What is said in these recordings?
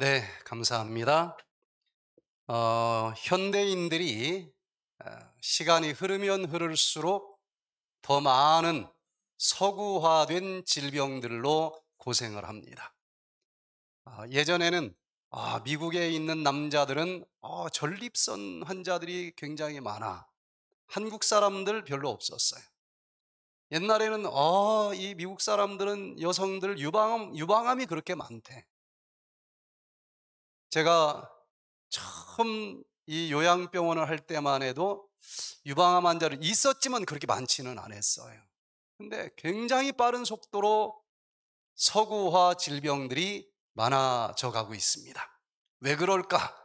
네, 감사합니다. 어, 현대인들이 어, 시간이 흐르면 흐를수록 더 많은 서구화된 질병들로 고생을 합니다. 아, 예전에는 아, 미국에 있는 남자들은 어, 전립선 환자들이 굉장히 많아. 한국 사람들 별로 없었어요. 옛날에는 어, 이 미국 사람들은 여성들 유방암, 유방암이 그렇게 많대. 제가 처음 이 요양병원을 할 때만 해도 유방암 환자를 있었지만 그렇게 많지는 않았어요. 근데 굉장히 빠른 속도로 서구화 질병들이 많아져 가고 있습니다. 왜 그럴까?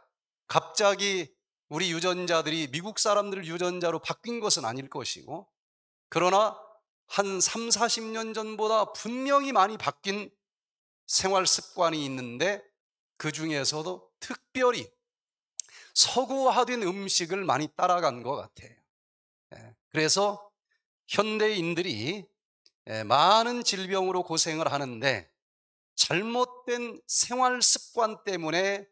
갑자기 우리 유전자들이 미국 사람들 을 유전자로 바뀐 것은 아닐 것이고, 그러나 한 3, 40년 전보다 분명히 많이 바뀐 생활 습관이 있는데 그 중에서도 특별히 서구화된 음식을 많이 따라간 것 같아요. 예, 그래서 현대인들이 예, 많은 질병으로 고생을 하는데 잘못된 생활 습관 때문에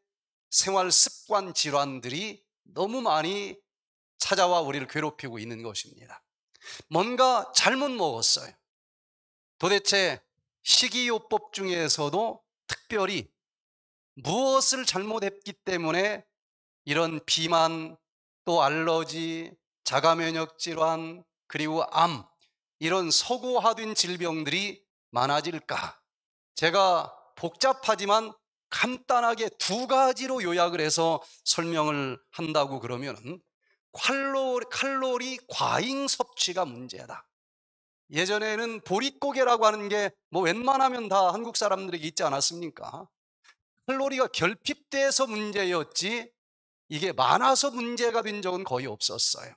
생활 습관 질환들이 너무 많이 찾아와 우리를 괴롭히고 있는 것입니다. 뭔가 잘못 먹었어요. 도대체 식이요법 중에서도 특별히 무엇을 잘못했기 때문에 이런 비만 또 알러지, 자가면역 질환, 그리고 암 이런 서구화된 질병들이 많아질까? 제가 복잡하지만 간단하게 두 가지로 요약을 해서 설명을 한다고 그러면 칼로리, 칼로리 과잉 섭취가 문제다. 예전에는 보릿고개라고 하는 게 뭐 웬만하면 다 한국 사람들에게 있지 않았습니까? 칼로리가 결핍돼서 문제였지 이게 많아서 문제가 된 적은 거의 없었어요.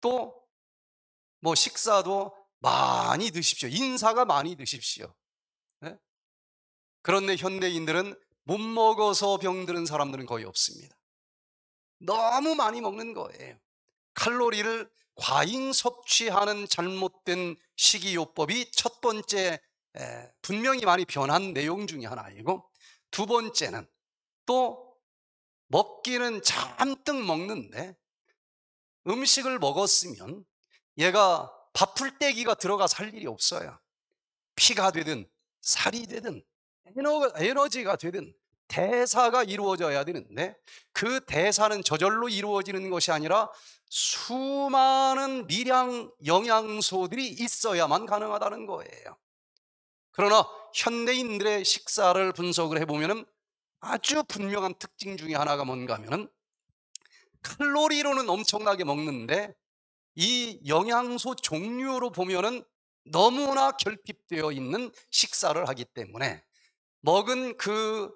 또 뭐 식사도 많이 드십시오. 인사가 많이 드십시오. 네? 그런데 현대인들은 못 먹어서 병드는 사람들은 거의 없습니다. 너무 많이 먹는 거예요. 칼로리를 과잉 섭취하는 잘못된 식이요법이 첫 번째 분명히 많이 변한 내용 중의 하나이고 두 번째는 또 먹기는 잔뜩 먹는데 음식을 먹었으면 얘가 밥풀떼기가 들어가살 일이 없어요. 피가 되든 살이 되든 에너지가 되든 대사가 이루어져야 되는데 그 대사는 저절로 이루어지는 것이 아니라 수많은 미량 영양소들이 있어야만 가능하다는 거예요. 그러나 현대인들의 식사를 분석을 해보면 아주 분명한 특징 중에 하나가 뭔가 하면 칼로리로는 엄청나게 먹는데 이 영양소 종류로 보면 너무나 결핍되어 있는 식사를 하기 때문에 먹은 그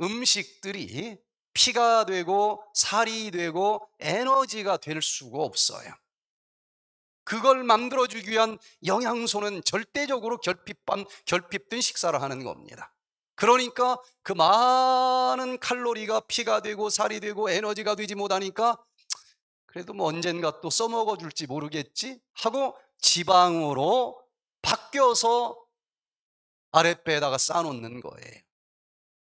음식들이 피가 되고 살이 되고 에너지가 될 수가 없어요. 그걸 만들어주기 위한 영양소는 절대적으로 결핍한 결핍된 식사를 하는 겁니다. 그러니까 그 많은 칼로리가 피가 되고 살이 되고 에너지가 되지 못하니까 그래도 뭐 언젠가 또 써먹어 줄지 모르겠지 하고 지방으로 바뀌어서 아랫배에다가 싸놓는 거예요.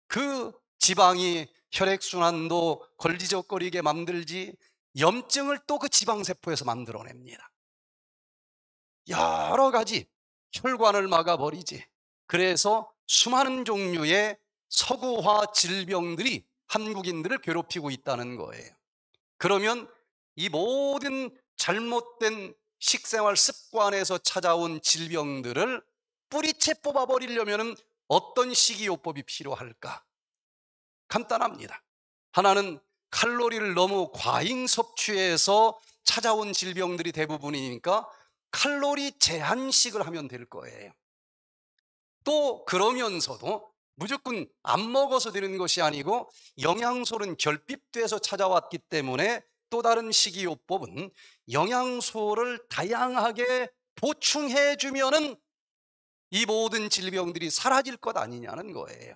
그 지방이 혈액순환도 걸리적거리게 만들지 염증을 또 그 지방세포에서 만들어냅니다. 여러 가지 혈관을 막아버리지. 그래서 수많은 종류의 서구화 질병들이 한국인들을 괴롭히고 있다는 거예요. 그러면 이 모든 잘못된 식생활 습관에서 찾아온 질병들을 뿌리채 뽑아버리려면 어떤 식이요법이 필요할까? 간단합니다. 하나는 칼로리를 너무 과잉 섭취해서 찾아온 질병들이 대부분이니까 칼로리 제한식을 하면 될 거예요. 또 그러면서도 무조건 안 먹어서 되는 것이 아니고 영양소는 결핍돼서 찾아왔기 때문에 또 다른 식이요법은 영양소를 다양하게 보충해 주면은 이 모든 질병들이 사라질 것 아니냐는 거예요.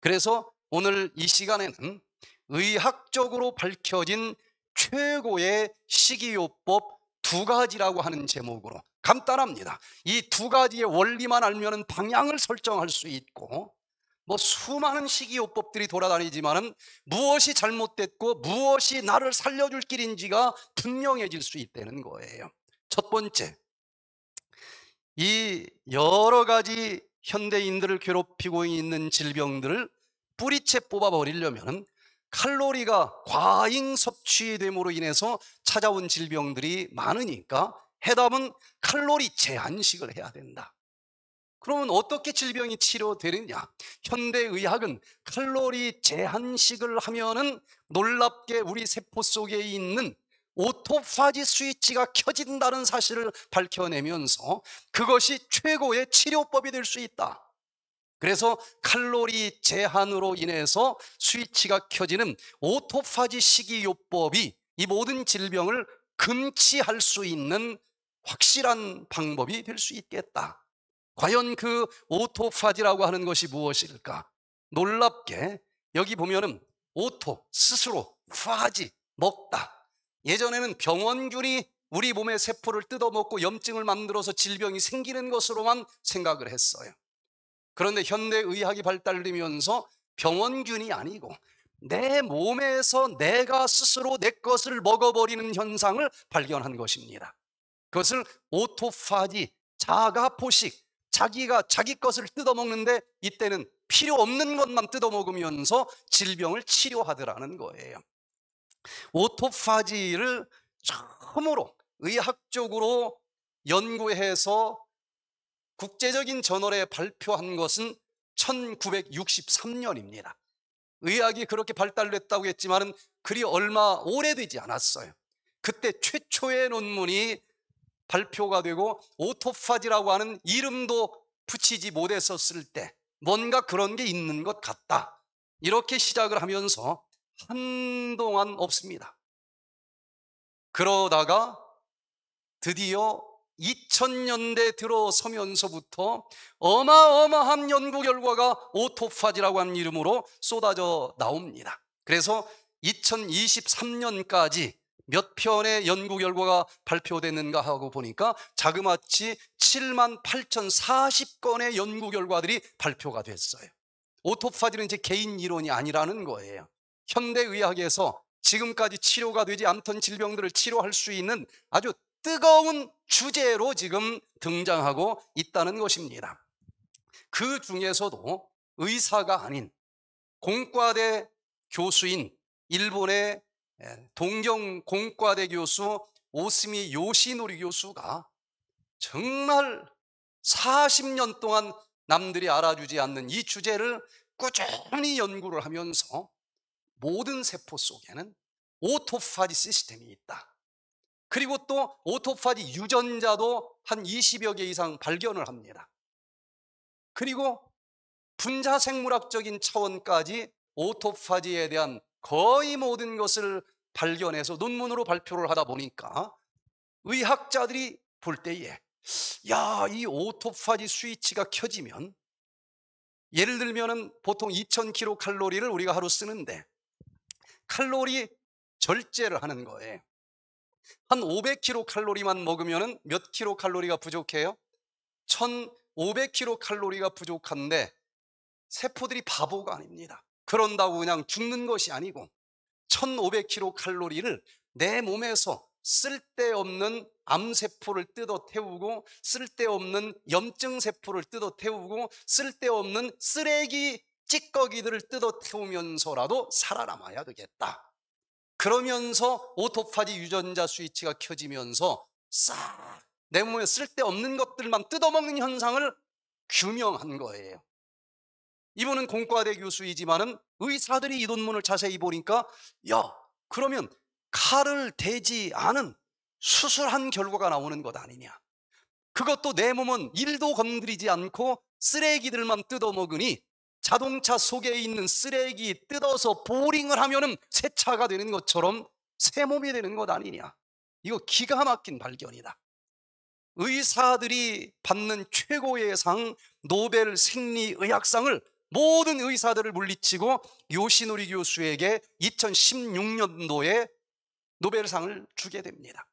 그래서 오늘 이 시간에는 의학적으로 밝혀진 최고의 식이요법 두 가지라고 하는 제목으로 간단합니다. 이 두 가지의 원리만 알면 방향을 설정할 수 있고 뭐 수많은 식이요법들이 돌아다니지만 무엇이 잘못됐고 무엇이 나를 살려줄 길인지가 분명해질 수 있다는 거예요. 첫 번째, 이 여러 가지 현대인들을 괴롭히고 있는 질병들을 뿌리채 뽑아버리려면 칼로리가 과잉 섭취됨으로 인해서 찾아온 질병들이 많으니까 해답은 칼로리 제한식을 해야 된다. 그러면 어떻게 질병이 치료되느냐? 현대의학은 칼로리 제한식을 하면은 놀랍게 우리 세포 속에 있는 오토파지 스위치가 켜진다는 사실을 밝혀내면서 그것이 최고의 치료법이 될 수 있다. 그래서 칼로리 제한으로 인해서 스위치가 켜지는 오토파지 식이요법이 이 모든 질병을 금치할 수 있는 확실한 방법이 될 수 있겠다. 과연 그 오토파지라고 하는 것이 무엇일까? 놀랍게 여기 보면은 오토, 스스로, 파지, 먹다. 예전에는 병원균이 우리 몸의 세포를 뜯어먹고 염증을 만들어서 질병이 생기는 것으로만 생각을 했어요. 그런데 현대의학이 발달되면서 병원균이 아니고 내 몸에서 내가 스스로 내 것을 먹어버리는 현상을 발견한 것입니다. 그것을 오토파지, 자가포식, 자기가 자기 것을 뜯어먹는데 이때는 필요 없는 것만 뜯어먹으면서 질병을 치료하더라는 거예요. 오토파지를 처음으로 의학적으로 연구해서 국제적인 저널에 발표한 것은 1963년입니다. 의학이 그렇게 발달됐다고 했지만 그리 얼마 오래되지 않았어요. 그때 최초의 논문이 발표가 되고 오토파지라고 하는 이름도 붙이지 못했었을 때 뭔가 그런 게 있는 것 같다. 이렇게 시작을 하면서 한동안 없습니다. 그러다가 드디어 2000년대 들어서면서부터 어마어마한 연구 결과가 오토파지라고 하는 이름으로 쏟아져 나옵니다. 그래서 2023년까지 몇 편의 연구 결과가 발표됐는가 하고 보니까 자그마치 7만 8,040건의 연구 결과들이 발표가 됐어요. 오토파지는 제 개인 이론이 아니라는 거예요. 현대의학에서 지금까지 치료가 되지 않던 질병들을 치료할 수 있는 아주 뜨거운 주제로 지금 등장하고 있다는 것입니다. 그 중에서도 의사가 아닌 공과대 교수인 일본의 예, 동경 공과대 교수 오스미 요시노리 교수가 정말 40년 동안 남들이 알아주지 않는 이 주제를 꾸준히 연구를 하면서 모든 세포 속에는 오토파지 시스템이 있다. 그리고 또 오토파지 유전자도 한 20여 개 이상 발견을 합니다. 그리고 분자 생물학적인 차원까지 오토파지에 대한 거의 모든 것을 발견해서 논문으로 발표를 하다 보니까 의학자들이 볼 때에 야, 이 오토파지 스위치가 켜지면 예를 들면은 보통 2000kcal 를 우리가 하루 쓰는데 칼로리 절제를 하는 거예요. 한 500kcal만 먹으면 몇 kcal가 부족해요? 1500kcal가 부족한데 세포들이 바보가 아닙니다. 그런다고 그냥 죽는 것이 아니고 1500kcal를 내 몸에서 쓸데없는 암세포를 뜯어 태우고 쓸데없는 염증세포를 뜯어 태우고 쓸데없는 쓰레기 찌꺼기들을 뜯어 태우면서라도 살아남아야 되겠다. 그러면서 오토파지 유전자 스위치가 켜지면서 싹 내 몸에 쓸데없는 것들만 뜯어먹는 현상을 규명한 거예요. 이분은 공과대 교수이지만은 의사들이 이 논문을 자세히 보니까 야 그러면 칼을 대지 않은 수술한 결과가 나오는 것 아니냐. 그것도 내 몸은 일도 건드리지 않고 쓰레기들만 뜯어먹으니 자동차 속에 있는 쓰레기 뜯어서 보링을 하면은 새 차가 되는 것처럼 새 몸이 되는 것 아니냐. 이거 기가 막힌 발견이다. 의사들이 받는 최고의 상 노벨 생리의학상을 모든 의사들을 물리치고 요시노리 교수에게 2016년도에 노벨상을 주게 됩니다.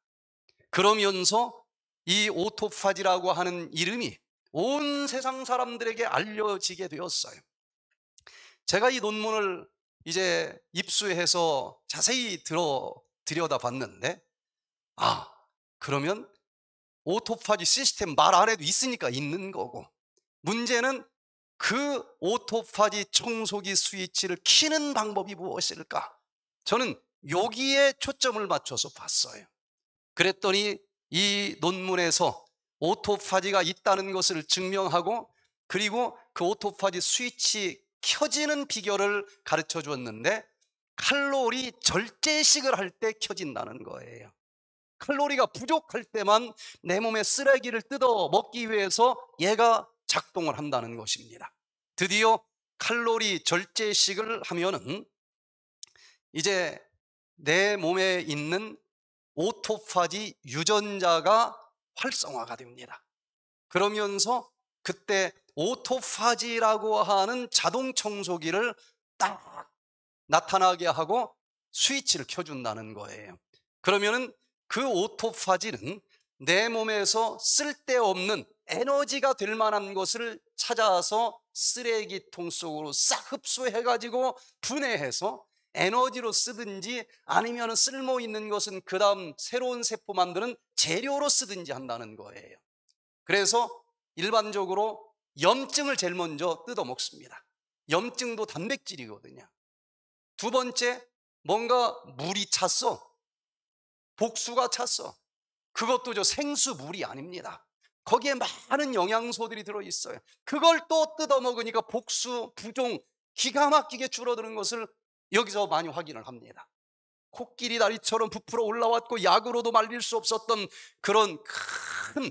그러면서 이 오토파지라고 하는 이름이 온 세상 사람들에게 알려지게 되었어요. 제가 이 논문을 이제 입수해서 자세히 들어 들여다 봤는데 아 그러면 오토파지 시스템 말 안에도 있으니까 있는 거고 문제는 그 오토파지 청소기 스위치를 키는 방법이 무엇일까? 저는 여기에 초점을 맞춰서 봤어요. 그랬더니 이 논문에서 오토파지가 있다는 것을 증명하고 그리고 그 오토파지 스위치 켜지는 비결을 가르쳐 주었는데 칼로리 절제식을 할 때 켜진다는 거예요. 칼로리가 부족할 때만 내몸에 쓰레기를 뜯어 먹기 위해서 얘가 작동을 한다는 것입니다. 드디어 칼로리 절제식을 하면은 이제 내 몸에 있는 오토파지 유전자가 활성화가 됩니다. 그러면서 그때 오토파지라고 하는 자동 청소기를 딱 나타나게 하고 스위치를 켜준다는 거예요. 그러면은 그 오토파지는 내 몸에서 쓸데없는 에너지가 될 만한 것을 찾아서 쓰레기통 속으로 싹 흡수해가지고 분해해서 에너지로 쓰든지 아니면 쓸모 있는 것은 그 다음 새로운 세포 만드는 재료로 쓰든지 한다는 거예요. 그래서 일반적으로 염증을 제일 먼저 뜯어먹습니다. 염증도 단백질이거든요. 두 번째, 뭔가 물이 찼어. 복수가 찼어. 그것도 저 생수 물이 아닙니다. 거기에 많은 영양소들이 들어있어요. 그걸 또 뜯어먹으니까 복수, 부종, 기가 막히게 줄어드는 것을 여기서 많이 확인을 합니다. 코끼리 다리처럼 부풀어 올라왔고 약으로도 말릴 수 없었던 그런 큰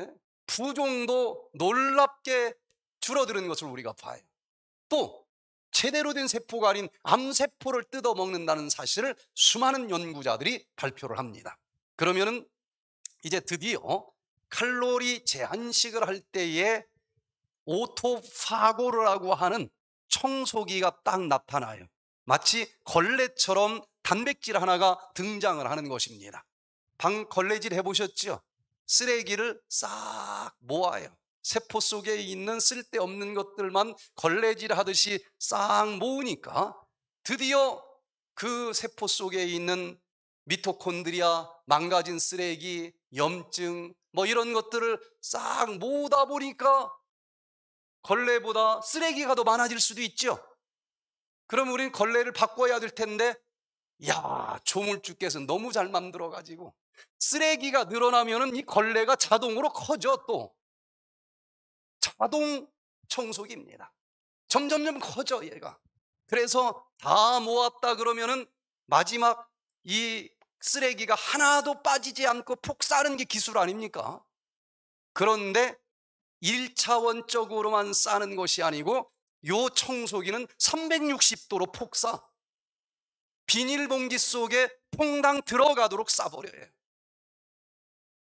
예? 부종도 놀랍게 줄어드는 것을 우리가 봐요. 또 제대로 된 세포가 아닌 암세포를 뜯어먹는다는 사실을 수많은 연구자들이 발표를 합니다. 그러면은 이제 드디어 칼로리 제한식을 할 때에 오토파고라고 하는 청소기가 딱 나타나요. 마치 걸레처럼 단백질 하나가 등장을 하는 것입니다. 방 걸레질 해보셨죠? 쓰레기를 싹 모아요. 세포 속에 있는 쓸데없는 것들만 걸레질 하듯이 싹 모으니까 드디어 그 세포 속에 있는 미토콘드리아, 망가진 쓰레기, 염증, 뭐 이런 것들을 싹 모으다 보니까 걸레보다 쓰레기가 더 많아질 수도 있죠. 그럼 우린 걸레를 바꿔야 될 텐데, 야 조물주께서 너무 잘 만들어가지고 쓰레기가 늘어나면은 이 걸레가 자동으로 커져 또. 자동 청소기입니다. 점점점 커져 얘가. 그래서 다 모았다 그러면은 마지막 이 쓰레기가 하나도 빠지지 않고 폭사하는게 기술 아닙니까? 그런데 1차원적으로만 싸는 것이 아니고 요 청소기는 360도로 폭사 비닐봉지 속에 퐁당 들어가도록 싸버려요.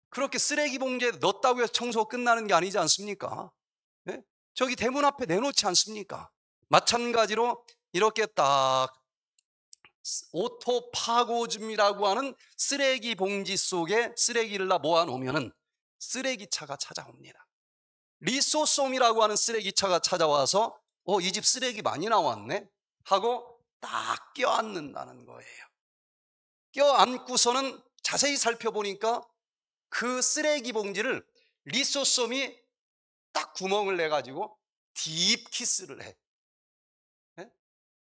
그렇게 쓰레기 봉지에 넣었다고 해서 청소가 끝나는 게 아니지 않습니까? 네? 저기 대문 앞에 내놓지 않습니까? 마찬가지로 이렇게 딱 오토파고즘이라고 하는 쓰레기 봉지 속에 쓰레기를 다 모아놓으면 쓰레기차가 찾아옵니다. 리소솜이라고 하는 쓰레기차가 찾아와서 어, 이 집 쓰레기 많이 나왔네 하고 딱 껴안는다는 거예요. 껴안고서는 자세히 살펴보니까 그 쓰레기 봉지를 리소솜이 딱 구멍을 내가지고 딥 키스를 해. 예?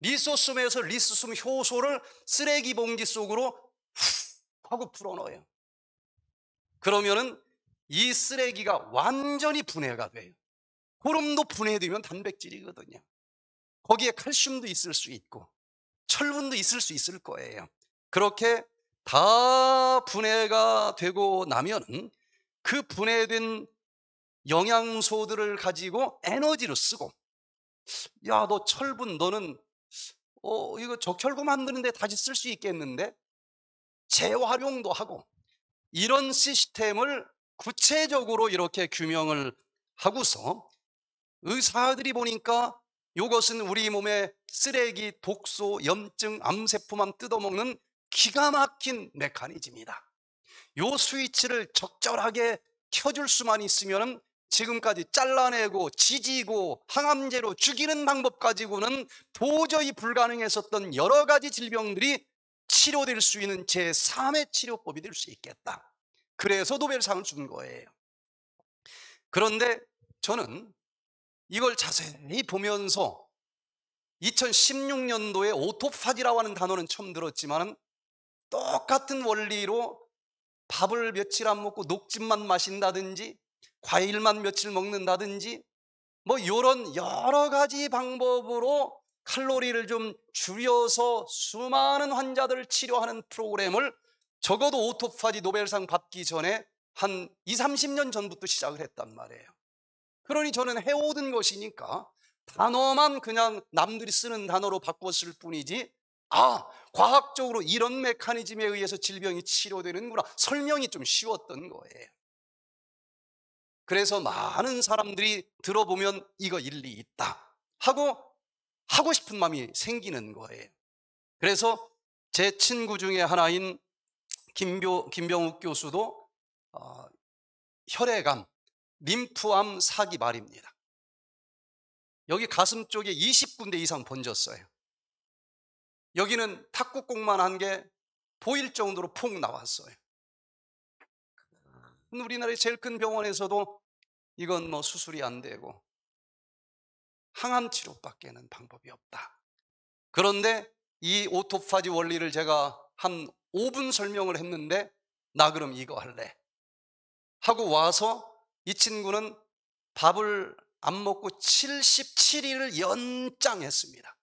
리소솜에서 리소솜 효소를 쓰레기 봉지 속으로 훅 하고 풀어넣어요. 그러면은 이 쓰레기가 완전히 분해가 돼요. 호름도 분해되면 단백질이거든요. 거기에 칼슘도 있을 수 있고 철분도 있을 수 있을 거예요. 그렇게 다 분해가 되고 나면 그 분해된 영양소들을 가지고 에너지로 쓰고 야 너 철분 너는 어 이거 적혈구 만드는데 다시 쓸 수 있겠는데 재활용도 하고 이런 시스템을 구체적으로 이렇게 규명을 하고서 의사들이 보니까 이것은 우리 몸에 쓰레기, 독소, 염증, 암세포만 뜯어먹는 기가 막힌 메커니즘이다. 요 스위치를 적절하게 켜줄 수만 있으면 지금까지 잘라내고 지지고 항암제로 죽이는 방법 가지고는 도저히 불가능했었던 여러 가지 질병들이 치료될 수 있는 제3의 치료법이 될 수 있겠다. 그래서 노벨상을 준 거예요. 그런데 저는 이걸 자세히 보면서 2016년도에 오토파지라고 하는 단어는 처음 들었지만 똑같은 원리로 밥을 며칠 안 먹고 녹즙만 마신다든지 과일만 며칠 먹는다든지 뭐 이런 여러 가지 방법으로 칼로리를 좀 줄여서 수많은 환자들을 치료하는 프로그램을 적어도 오토파지 노벨상 받기 전에 한 2, 0 30년 전부터 시작을 했단 말이에요. 그러니 저는 해오던 것이니까 단어만 그냥 남들이 쓰는 단어로 바꿨을 뿐이지 아, 과학적으로 이런 메커니즘에 의해서 질병이 치료되는구나. 설명이 좀 쉬웠던 거예요. 그래서 많은 사람들이 들어보면 이거 일리 있다 하고 하고 싶은 마음이 생기는 거예요. 그래서 제 친구 중에 하나인 김병, 김병욱 교수도 어, 혈액암, 림프암 사기 말입니다. 여기 가슴 쪽에 20군데 이상 번졌어요. 여기는 탁구공만 한 게 보일 정도로 폭 나왔어요. 우리나라의 제일 큰 병원에서도 이건 뭐 수술이 안 되고 항암 치료밖에는 방법이 없다. 그런데 이 오토파지 원리를 제가 한 5분 설명을 했는데 나 그럼 이거 할래. 하고 와서 이 친구는 밥을 안 먹고 77일을 연장했습니다.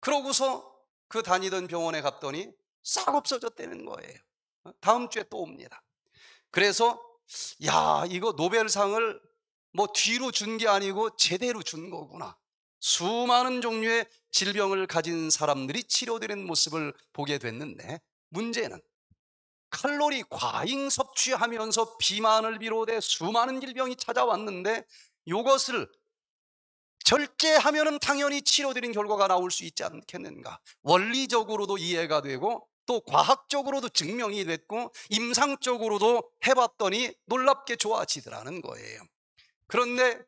그러고서 그 다니던 병원에 갔더니 싹 없어졌다는 거예요. 어? 다음 주에 또 옵니다. 그래서 야, 이거 노벨상을 뭐 뒤로 준 게 아니고 제대로 준 거구나. 수많은 종류의 질병을 가진 사람들이 치료되는 모습을 보게 됐는데 문제는 칼로리 과잉 섭취하면서 비만을 비롯해 수많은 질병이 찾아왔는데 이것을 절제하면 당연히 치료드린 결과가 나올 수 있지 않겠는가 원리적으로도 이해가 되고 또 과학적으로도 증명이 됐고 임상적으로도 해봤더니 놀랍게 좋아지더라는 거예요 그런데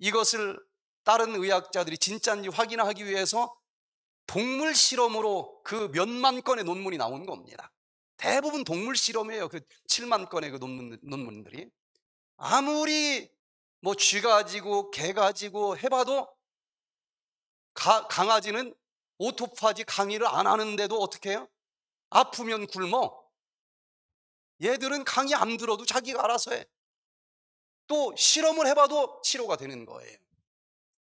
이것을 다른 의학자들이 진짜인지 확인하기 위해서 동물 실험으로 그 몇만 건의 논문이 나온 겁니다 대부분 동물 실험이에요 그 7만 건의 그 논문, 논문들이 아무리 뭐쥐 가지고 개 가지고 해봐도 가, 강아지는 오토파지 강의를 안 하는데도 어떻게 해요? 아프면 굶어. 얘들은 강의 안 들어도 자기가 알아서 해. 또 실험을 해봐도 치료가 되는 거예요.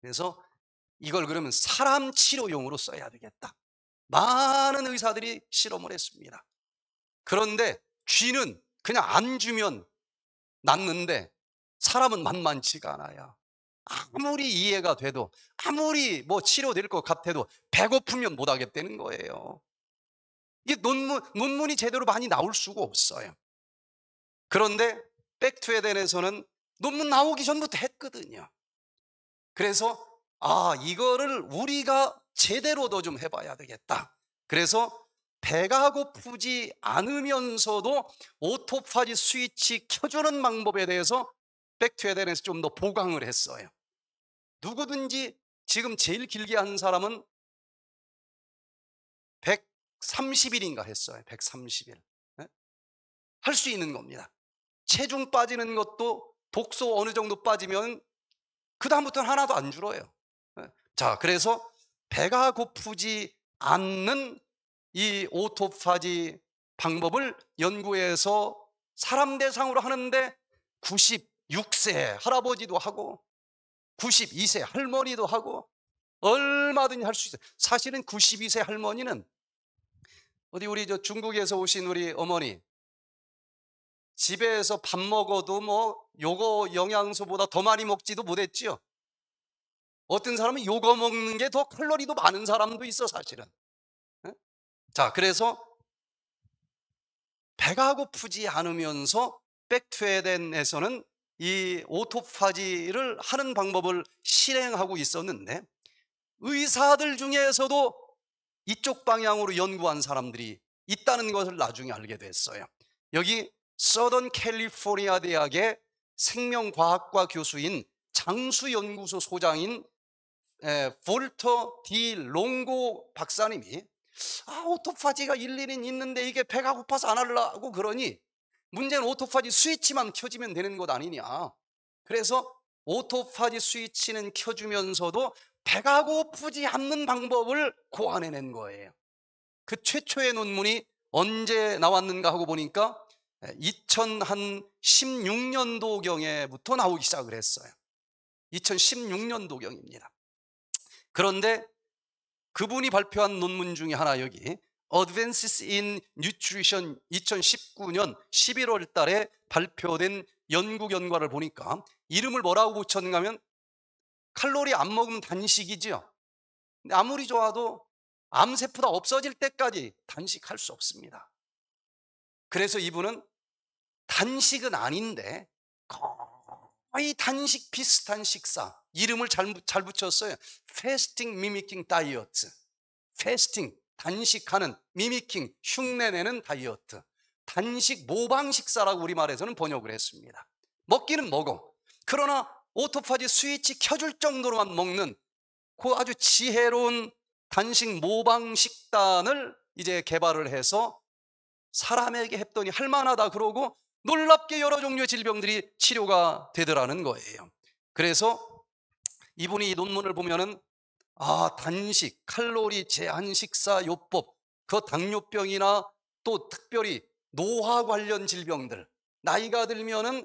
그래서 이걸 그러면 사람 치료용으로 써야 되겠다. 많은 의사들이 실험을 했습니다. 그런데 쥐는 그냥 안 주면 낫는데 사람은 만만치가 않아요. 아무리 이해가 돼도 아무리 뭐 치료될 것 같아도 배고프면 못 하겠다는 거예요. 이게 논문 논문이 제대로 많이 나올 수가 없어요. 그런데 백투에덴에서는 논문 나오기 전부터 했거든요. 그래서 아 이거를 우리가 제대로 더 좀 해봐야 되겠다. 그래서 배가 고프지 않으면서도 오토파지 스위치 켜주는 방법에 대해서 백투 에덴에서 좀 더 보강을 했어요. 누구든지 지금 제일 길게 한 사람은 130일인가 했어요. 130일. 네? 예? 할수 있는 겁니다. 체중 빠지는 것도 독소 어느 정도 빠지면 그다음부터는 하나도 안 줄어요. 네? 자, 그래서 배가 고프지 않는 이 오토파지 방법을 연구해서 사람 대상으로 하는데 90, 6세 할아버지도 하고 92세 할머니도 하고 얼마든지 할 수 있어요. 사실은 92세 할머니는 어디 우리 저 중국에서 오신 우리 어머니 집에서 밥 먹어도 뭐 요거 영양소보다 더 많이 먹지도 못했지요. 어떤 사람은 요거 먹는 게 더 칼로리도 많은 사람도 있어 사실은. 자, 그래서 배가 고프지 않으면서 백트웨덴에서는 이 오토파지를 하는 방법을 실행하고 있었는데 의사들 중에서도 이쪽 방향으로 연구한 사람들이 있다는 것을 나중에 알게 됐어요. 여기 서던 캘리포니아 대학의 생명과학과 교수인 장수연구소 소장인 에, 볼터 디 롱고 박사님이 아 오토파지가 일일이 있는데 이게 배가 고파서 안 하려고 그러니 문제는 오토파지 스위치만 켜지면 되는 것 아니냐. 그래서 오토파지 스위치는 켜주면서도 배가 고프지 않는 방법을 고안해낸 거예요. 그 최초의 논문이 언제 나왔는가 하고 보니까 2016년도경에부터 나오기 시작을 했어요. 2016년도경입니다. 그런데 그분이 발표한 논문 중에 하나 여기 Advances in Nutrition 2019년 11월 달에 발표된 연구 결과를 보니까 이름을 뭐라고 붙였는가 하면 칼로리 안 먹으면 단식이지요. 근데 아무리 좋아도 암세포가 없어질 때까지 단식할 수 없습니다. 그래서 이분은 단식은 아닌데 거의 단식 비슷한 식사 이름을 잘, 잘 붙였어요. Fasting mimicking diet. Fasting 단식하는, 미미킹, 흉내내는 다이어트. 단식 모방 식사라고 우리말에서는 번역을 했습니다. 먹기는 먹어. 그러나 오토파지 스위치 켜줄 정도로만 먹는 그 아주 지혜로운 단식 모방 식단을 이제 개발을 해서 사람에게 했더니 할만하다 그러고 놀랍게 여러 종류의 질병들이 치료가 되더라는 거예요. 그래서 이분이 이 논문을 보면은 아, 단식, 칼로리 제한 식사 요법, 그 당뇨병이나 또 특별히 노화 관련 질병들, 나이가 들면은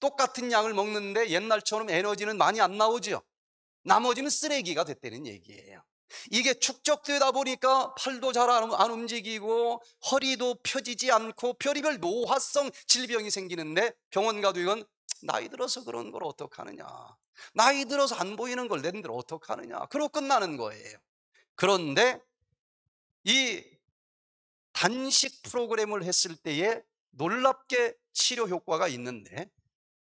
똑같은 양을 먹는데 옛날처럼 에너지는 많이 안나오죠 나머지는 쓰레기가 됐다는 얘기예요. 이게 축적되다 보니까 팔도 잘 안 움직이고 허리도 펴지지 않고 별의별 노화성 질병이 생기는데 병원 가도 이건 나이 들어서 그런 걸 어떡하느냐. 나이 들어서 안 보이는 걸내 낸들 어떡하느냐. 그러고 끝나는 거예요. 그런데 이 단식 프로그램을 했을 때에 놀랍게 치료 효과가 있는데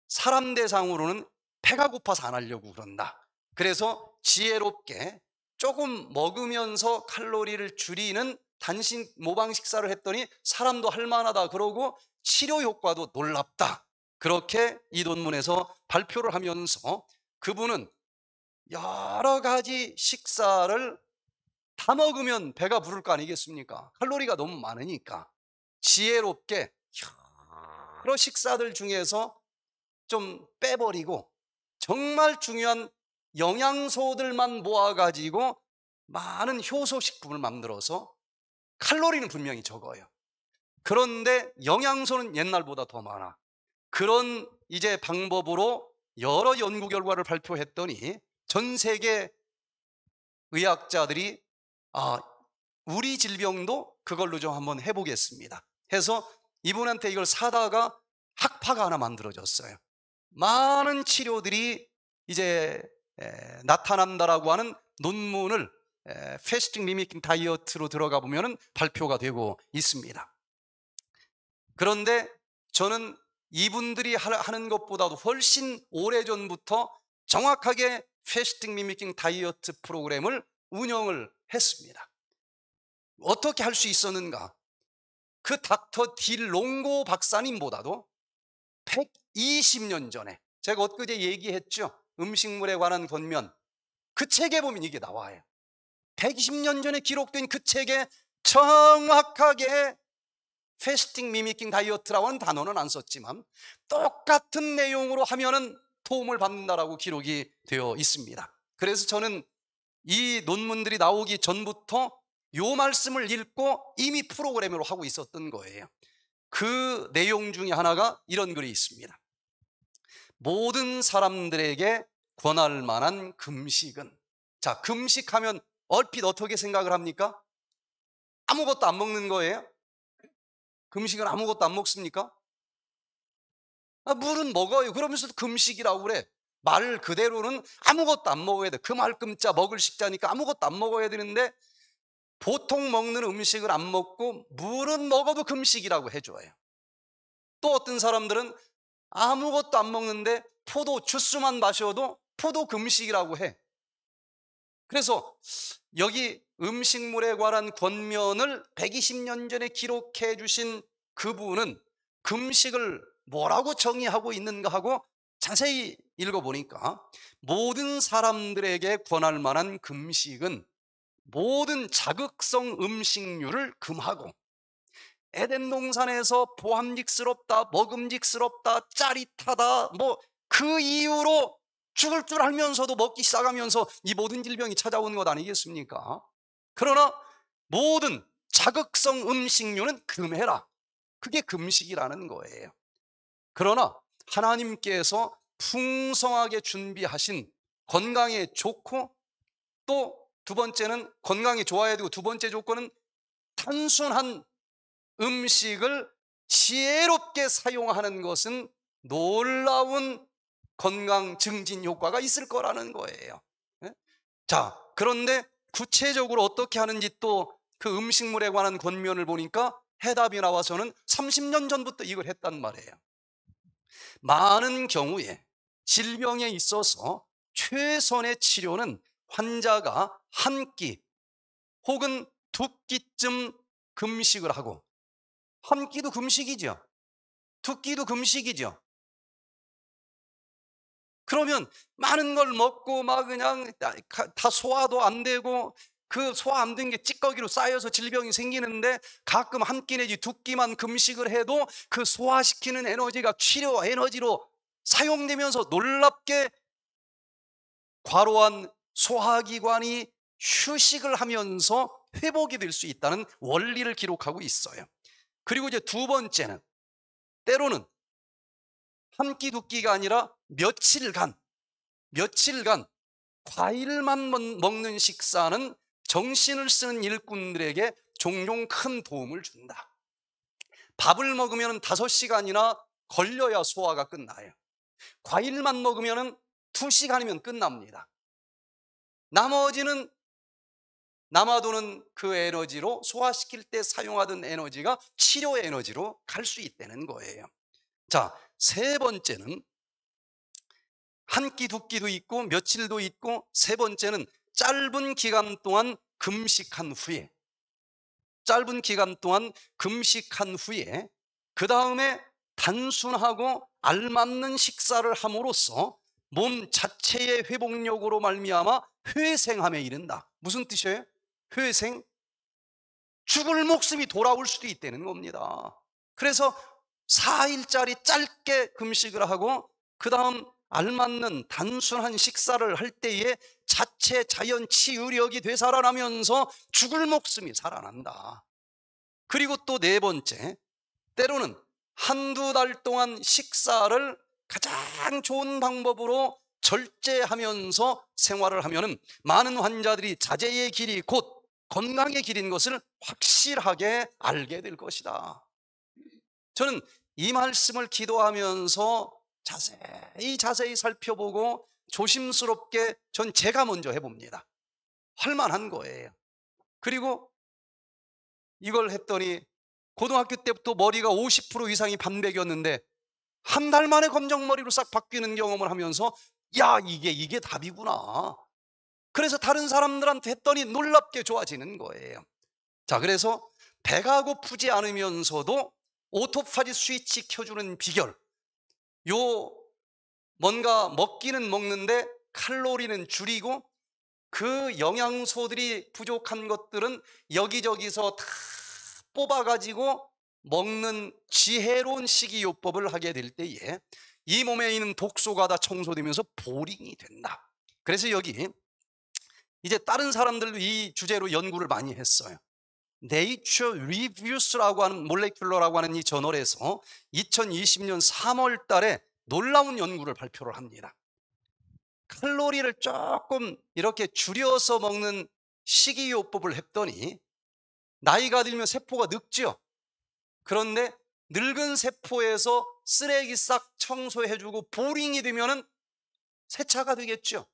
사람 대상으로는 배가 고파서 안 하려고 그런다. 그래서 지혜롭게 조금 먹으면서 칼로리를 줄이는 단식 모방 식사를 했더니 사람도 할 만하다 그러고 치료 효과도 놀랍다. 그렇게 이 논문에서 발표를 하면서 그분은 여러 가지 식사를 다 먹으면 배가 부를 거 아니겠습니까? 칼로리가 너무 많으니까 지혜롭게 여러 식사들 중에서 좀 빼버리고 정말 중요한 영양소들만 모아가지고 많은 효소식품을 만들어서 칼로리는 분명히 적어요. 그런데 영양소는 옛날보다 더 많아. 그런 이제 방법으로 여러 연구 결과를 발표했더니 전 세계 의학자들이 아, 우리 질병도 그걸로 좀 한번 해보겠습니다. 해서 이분한테 이걸 사다가 학파가 하나 만들어졌어요. 많은 치료들이 이제 에, 나타난다라고 하는 논문을 패스팅 미미킹 다이어트로 들어가 보면 발표가 되고 있습니다. 그런데 저는 이분들이 하는 것보다도 훨씬 오래전부터 정확하게 페스팅 미미킹 다이어트 프로그램을 운영을 했습니다. 어떻게 할 수 있었는가? 그 닥터 딜 롱고 박사님보다도 120년 전에 제가 엊그제 얘기했죠. 음식물에 관한 권면. 그 책에 보면 이게 나와요. 120년 전에 기록된 그 책에 정확하게 패스팅 미미킹 다이어트라는 단어는 안 썼지만 똑같은 내용으로 하면은 도움을 받는다라고 기록이 되어 있습니다. 그래서 저는 이 논문들이 나오기 전부터 요 말씀을 읽고 이미 프로그램으로 하고 있었던 거예요. 그 내용 중에 하나가 이런 글이 있습니다. 모든 사람들에게 권할 만한 금식은 자, 금식하면 얼핏 어떻게 생각을 합니까? 아무것도 안 먹는 거예요? 금식은 아무것도 안 먹습니까? 아, 물은 먹어요. 그러면서도 금식이라고 그래. 말 그대로는 아무것도 안 먹어야 돼. 그 말끔자 먹을 식자니까 아무것도 안 먹어야 되는데 보통 먹는 음식을 안 먹고 물은 먹어도 금식이라고 해줘요. 또 어떤 사람들은 아무것도 안 먹는데 포도 주스만 마셔도 포도 금식이라고 해. 그래서 여기 음식물에 관한 권면을 120년 전에 기록해 주신 그분은 금식을 뭐라고 정의하고 있는가 하고 자세히 읽어보니까 모든 사람들에게 권할 만한 금식은 모든 자극성 음식류를 금하고 에덴 동산에서 보함직스럽다, 먹음직스럽다, 짜릿하다, 뭐 그 이유로 죽을 줄 알면서도 먹기 시작하면서 이 모든 질병이 찾아오는 것 아니겠습니까? 그러나 모든 자극성 음식류는 금해라. 그게 금식이라는 거예요. 그러나 하나님께서 풍성하게 준비하신 건강에 좋고 또 두 번째는 건강이 좋아야 되고 두 번째 조건은 단순한 음식을 지혜롭게 사용하는 것은 놀라운 건강 증진 효과가 있을 거라는 거예요. 예? 자, 그런데 구체적으로 어떻게 하는지 또 그 음식물에 관한 권면을 보니까 해답이 나와서는 30년 전부터 이걸 했단 말이에요. 많은 경우에 질병에 있어서 최선의 치료는 환자가 한 끼 혹은 두 끼쯤 금식을 하고 한 끼도 금식이죠. 두 끼도 금식이죠. 그러면 많은 걸 먹고 막 그냥 다 소화도 안 되고 그 소화 안 된 게 찌꺼기로 쌓여서 질병이 생기는데 가끔 한 끼 내지 두 끼만 금식을 해도 그 소화시키는 에너지가 치료 에너지로 사용되면서 놀랍게 과로한 소화기관이 휴식을 하면서 회복이 될 수 있다는 원리를 기록하고 있어요. 그리고 이제 두 번째는 때로는 한끼두 끼가 아니라 며칠간 며칠간 과일만 먹는 식사는 정신을 쓰는 일꾼들에게 종종 큰 도움을 준다. 밥을 먹으면 5시간이나 걸려야 소화가 끝나요. 과일만 먹으면 2시간이면 끝납니다. 나머지는 남아도는 그 에너지로 소화시킬 때 사용하던 에너지가 치료 에너지로 갈 수 있다는 거예요. 자, 세 번째는 한 끼, 두 끼도 있고 며칠도 있고 세 번째는 짧은 기간 동안 금식한 후에 짧은 기간 동안 금식한 후에 그 다음에 단순하고 알맞는 식사를 함으로써 몸 자체의 회복력으로 말미암아 회생함에 이른다. 무슨 뜻이에요? 회생? 죽을 목숨이 돌아올 수도 있다는 겁니다. 그래서 4일짜리 짧게 금식을 하고 그 다음 알맞는 단순한 식사를 할 때에 자체 자연 치유력이 되살아나면서 죽을 목숨이 살아난다. 그리고 또 네 번째, 때로는 한두 달 동안 식사를 가장 좋은 방법으로 절제하면서 생활을 하면 많은 환자들이 자제의 길이 곧 건강의 길인 것을 확실하게 알게 될 것이다. 저는 이 말씀을 기도하면서 자세히 자세히 살펴보고 조심스럽게 전 제가 먼저 해봅니다. 할만한 거예요. 그리고 이걸 했더니 고등학교 때부터 머리가 50% 이상이 반백이었는데 한 달 만에 검정머리로 싹 바뀌는 경험을 하면서 야 이게 이게 답이구나. 그래서 다른 사람들한테 했더니 놀랍게 좋아지는 거예요. 자 그래서 배가 고프지 않으면서도 오토파지 스위치 켜주는 비결. 요 뭔가 먹기는 먹는데 칼로리는 줄이고 그 영양소들이 부족한 것들은 여기저기서 다 뽑아가지고 먹는 지혜로운 식이요법을 하게 될 때에 이 몸에 있는 독소가 다 청소되면서 보링이 된다. 그래서 여기 이제 다른 사람들도 이 주제로 연구를 많이 했어요. 네이처 리뷰스라고 하는 몰레큘러라고 하는 이 저널에서 2020년 3월 달에 놀라운 연구를 발표를 합니다. 칼로리를 조금 이렇게 줄여서 먹는 식이요법을 했더니 나이가 들면 세포가 늙지요. 그런데 늙은 세포에서 쓰레기 싹 청소해주고 보링이 되면은 세차가 되겠죠.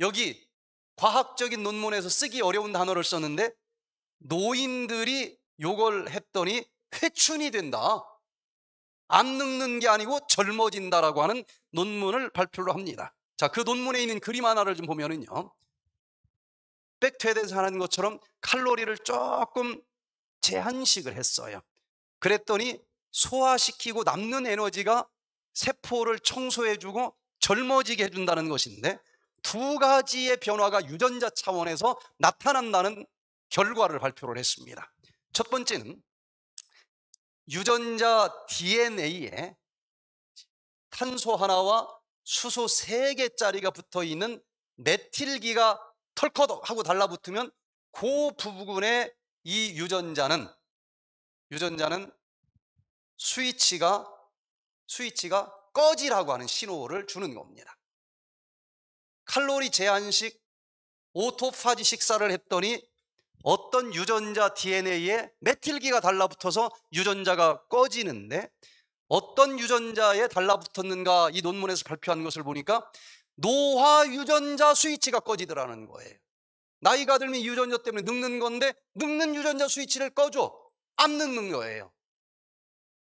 여기 과학적인 논문에서 쓰기 어려운 단어를 썼는데 노인들이 요걸 했더니 회춘이 된다. 안 늙는 게 아니고 젊어진다라고 하는 논문을 발표를 합니다. 자, 그 논문에 있는 그림 하나를 좀 보면은요. 백퇴된에서 하는 것처럼 칼로리를 조금 제한식을 했어요. 그랬더니 소화시키고 남는 에너지가 세포를 청소해주고 젊어지게 해준다는 것인데 두 가지의 변화가 유전자 차원에서 나타난다는 결과를 발표를 했습니다. 첫 번째는 유전자 DNA에 탄소 하나와 수소 세개짜리가 붙어 있는 메틸기가 털커덕 하고 달라붙으면 그 부분에 이 유전자는 유전자는 스위치가 스위치가 꺼지라고 하는 신호를 주는 겁니다. 칼로리 제한식 오토파지 식사를 했더니 어떤 유전자 DNA에 메틸기가 달라붙어서 유전자가 꺼지는데 어떤 유전자에 달라붙었는가 이 논문에서 발표한 것을 보니까 노화 유전자 스위치가 꺼지더라는 거예요. 나이가 들면 유전자 때문에 늙는 건데 늙는 유전자 스위치를 꺼줘. 안 늙는 거예요.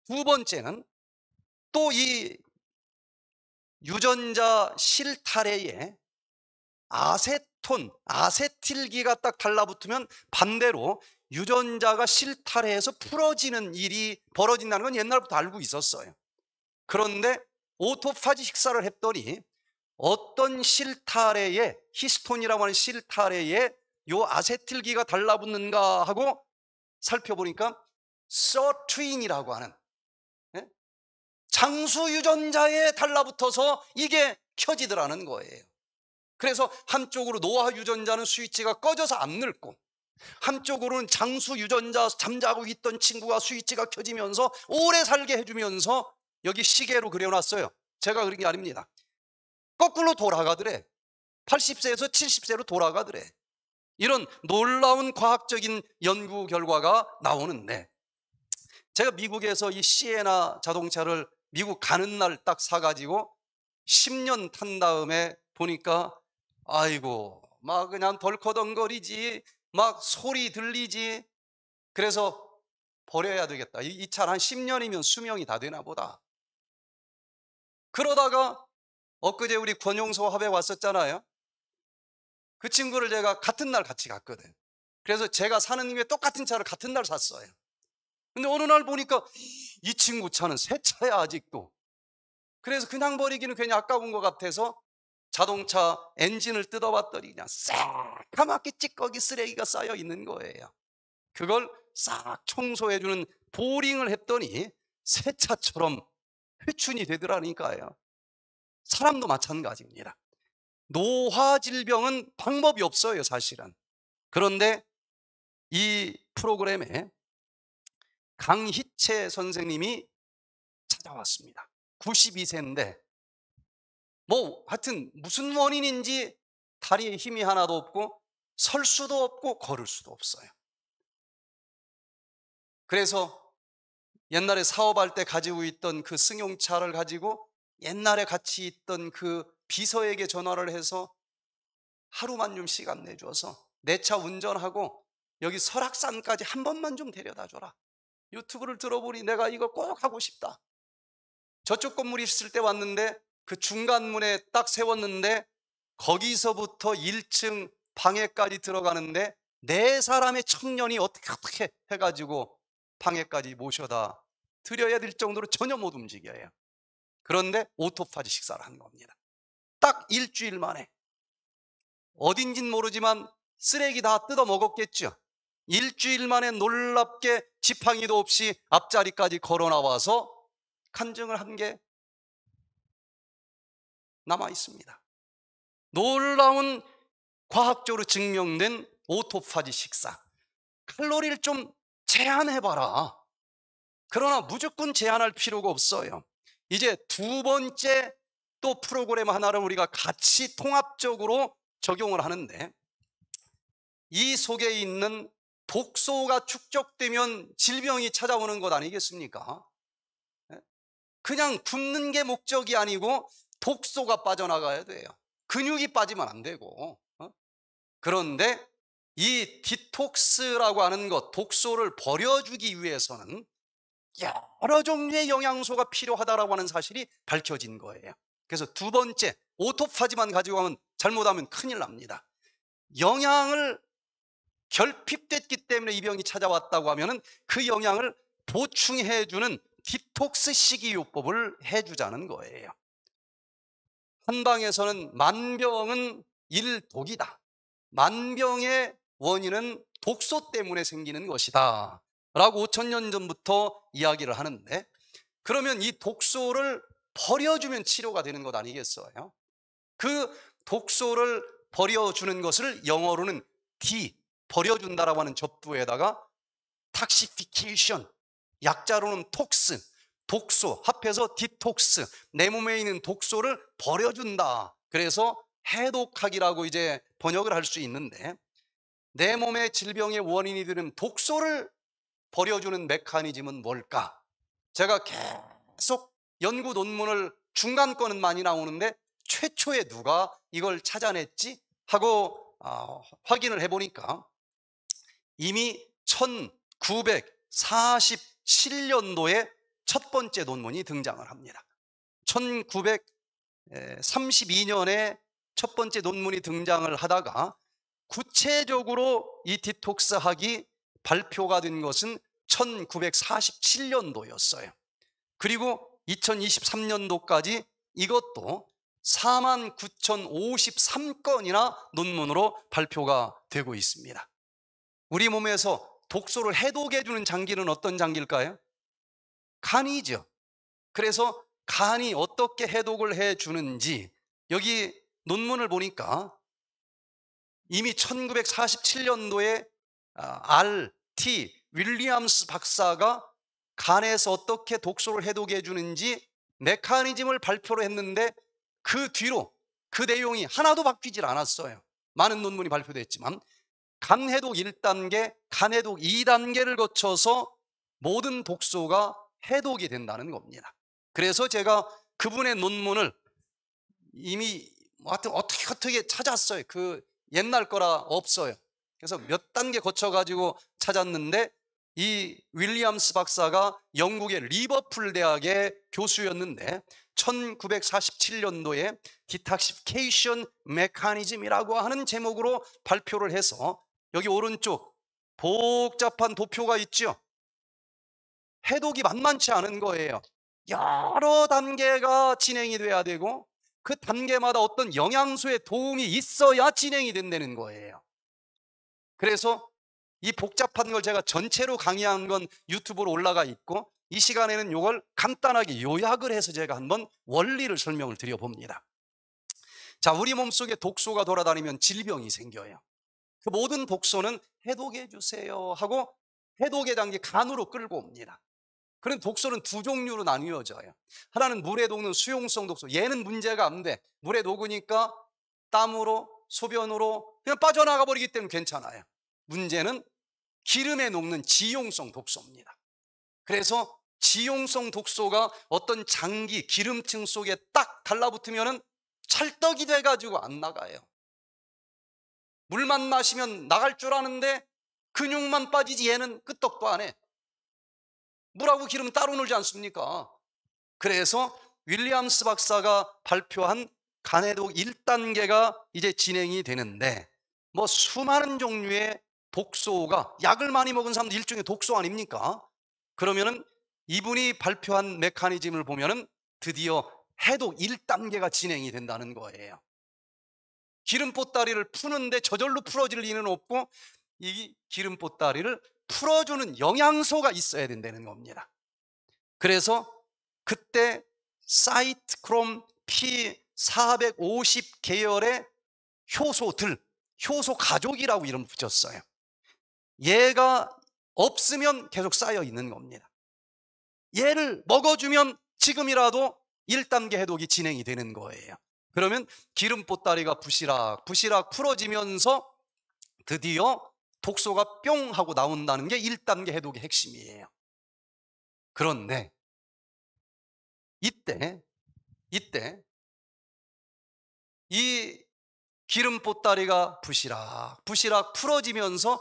두 번째는 또 이 유전자 실타래에 아세 트톤 아세틸기가 딱 달라붙으면 반대로 유전자가 실타래해서 풀어지는 일이 벌어진다는 건 옛날부터 알고 있었어요. 그런데 오토파지 식사를 했더니 어떤 실타래에 히스톤이라고 하는 실타래에 요 아세틸기가 달라붙는가 하고 살펴보니까 서트윈이라고 하는 예? 장수 유전자에 달라붙어서 이게 켜지더라는 거예요. 그래서 한쪽으로 노화 유전자는 스위치가 꺼져서 안 늙고 한쪽으로는 장수 유전자 잠자고 있던 친구가 스위치가 켜지면서 오래 살게 해주면서 여기 시계로 그려놨어요. 제가 그린 게 아닙니다. 거꾸로 돌아가더래. 80세에서 70세로 돌아가더래. 이런 놀라운 과학적인 연구 결과가 나오는데 제가 미국에서 이 시에나 자동차를 미국 가는 날 딱 사가지고 10년 탄 다음에 보니까 아이고, 막 그냥 덜커덩거리지, 막 소리 들리지. 그래서 버려야 되겠다. 이, 차는 한 10년이면 수명이 다 되나 보다. 그러다가 엊그제 우리 권용소 합에 왔었잖아요. 그 친구를 제가 같은 날 같이 갔거든. 그래서 제가 사는 게 똑같은 차를 같은 날 샀어요. 근데 어느 날 보니까 이 친구 차는 새 차야 아직도. 그래서 그냥 버리기는 괜히 아까운 것 같아서 자동차 엔진을 뜯어봤더니 그냥 새까맣게 찌꺼기 쓰레기가 쌓여 있는 거예요. 그걸 싹 청소해주는 보링을 했더니 새 차처럼 회춘이 되더라니까요. 사람도 마찬가지입니다. 노화 질병은 방법이 없어요, 사실은. 그런데 이 프로그램에 강희채 선생님이 찾아왔습니다. 92세인데 뭐 하여튼 무슨 원인인지 다리에 힘이 하나도 없고 설 수도 없고 걸을 수도 없어요. 그래서 옛날에 사업할 때 가지고 있던 그 승용차를 가지고 옛날에 같이 있던 그 비서에게 전화를 해서 하루만 좀 시간 내줘서 내 차 운전하고 여기 설악산까지 한 번만 좀 데려다 줘라. 유튜브를 들어보니 내가 이거 꼭 하고 싶다. 저쪽 건물이 있을 때 왔는데 그 중간문에 딱 세웠는데 거기서부터 1층 방에까지 들어가는데 네 사람의 청년이 어떻게 어떻게 해가지고 방에까지 모셔다 드려야 될 정도로 전혀 못 움직여요. 그런데 오토파지 식사를 한 겁니다. 딱 일주일 만에 어딘진 모르지만 쓰레기 다 뜯어 먹었겠죠. 일주일 만에 놀랍게 지팡이도 없이 앞자리까지 걸어 나와서 간증을 한게 남아 있습니다. 놀라운 과학적으로 증명된 오토파지 식사. 칼로리를 좀 제한해봐라. 그러나 무조건 제한할 필요가 없어요. 이제 두 번째 또 프로그램 하나를 우리가 같이 통합적으로 적용을 하는데 이 속에 있는 독소가 축적되면 질병이 찾아오는 것 아니겠습니까? 예? 그냥 굶는 게 목적이 아니고 독소가 빠져나가야 돼요. 근육이 빠지면 안 되고. 어? 그런데 이 디톡스라고 하는 것, 독소를 버려주기 위해서는 여러 종류의 영양소가 필요하다라고 하는 사실이 밝혀진 거예요. 그래서 두 번째, 오토파지만 가지고 가면 잘못하면 큰일 납니다. 영양을 결핍됐기 때문에 이 병이 찾아왔다고 하면그 영양을 보충해주는 디톡스 식이요법을 해주자는 거예요. 한방에서는 만병은 일독이다. 만병의 원인은 독소 때문에 생기는 것이다. 라고 5천년 전부터 이야기를 하는데 그러면 이 독소를 버려주면 치료가 되는 것 아니겠어요? 그 독소를 버려주는 것을 영어로는 D, 버려준다라고 하는 접두에다가 탁시피케이션, 약자로는 톡스, 독소, 합해서 디톡스, 내 몸에 있는 독소를 버려준다. 그래서 해독학이라고 이제 번역을 할 수 있는데 내 몸의 질병의 원인이 되는 독소를 버려주는 메커니즘은 뭘까? 제가 계속 연구 논문을 중간권은 많이 나오는데 최초에 누가 이걸 찾아냈지? 하고 어, 확인을 해보니까 이미 1947년도에 첫 번째 논문이 등장을 합니다. 1932년에 첫 번째 논문이 등장을 하다가 구체적으로 이 디톡스학이 발표가 된 것은 1947년도였어요. 그리고 2023년도까지 이것도 4만 9,053건이나 논문으로 발표가 되고 있습니다. 우리 몸에서 독소를 해독해주는 장기는 어떤 장기일까요? 간이죠. 그래서 간이 어떻게 해독을 해 주는지 여기 논문을 보니까 이미 1947년도에 R.T. 아, 윌리엄스 박사가 간에서 어떻게 독소를 해독해 주는지 메커니즘을 발표를 했는데 그 뒤로 그 내용이 하나도 바뀌질 않았어요. 많은 논문이 발표됐지만 간해독 1단계, 간해독 2단계를 거쳐서 모든 독소가 해독이 된다는 겁니다. 그래서 제가 그분의 논문을 이미 뭐 하여튼 어떻게 어떻게 찾았어요. 그 옛날 거라 없어요. 그래서 몇 단계 거쳐가지고 찾았는데 이 윌리엄스 박사가 영국의 리버풀 대학의 교수였는데 1947년도에 디탁시케이션 메커니즘이라고 하는 제목으로 발표를 해서 여기 오른쪽 복잡한 도표가 있죠. 해독이 만만치 않은 거예요. 여러 단계가 진행이 돼야 되고 그 단계마다 어떤 영양소의 도움이 있어야 진행이 된다는 거예요. 그래서 이 복잡한 걸 제가 전체로 강의한 건 유튜브로 올라가 있고 이 시간에는 이걸 간단하게 요약을 해서 제가 한번 원리를 설명을 드려봅니다. 자, 우리 몸속에 독소가 돌아다니면 질병이 생겨요. 그 모든 독소는 해독해 주세요 하고 해독의 단계 간으로 끌고 옵니다. 그런 독소는 두 종류로 나뉘어져요. 하나는 물에 녹는 수용성 독소. 얘는 문제가 안 돼. 물에 녹으니까 땀으로, 소변으로 그냥 빠져나가 버리기 때문에 괜찮아요. 문제는 기름에 녹는 지용성 독소입니다. 그래서 지용성 독소가 어떤 장기, 기름층 속에 딱 달라붙으면 찰떡이 돼가지고 안 나가요. 물만 마시면 나갈 줄 아는데 근육만 빠지지 얘는 끄떡도 안 해. 물하고 기름은 따로 놀지 않습니까? 그래서 윌리엄스 박사가 발표한 간해독 1단계가 이제 진행이 되는데 뭐 수많은 종류의 독소가 약을 많이 먹은 사람도 일종의 독소 아닙니까? 그러면은 이분이 발표한 메커니즘을 보면은 드디어 해독 1단계가 진행이 된다는 거예요. 기름 보따리를 푸는데 저절로 풀어질 리는 없고 이 기름 보따리를 풀어주는 영양소가 있어야 된다는 겁니다. 그래서 그때 사이트크롬 P450 계열의 효소들, 효소 가족이라고 이름 붙였어요. 얘가 없으면 계속 쌓여 있는 겁니다. 얘를 먹어주면 지금이라도 1단계 해독이 진행이 되는 거예요. 그러면 기름 보따리가 부시락 부시락 풀어지면서 드디어 독소가 뿅 하고 나온다는 게 1단계 해독의 핵심이에요. 그런데 이때 이때 이 기름 보따리가 부시락 부시락 풀어지면서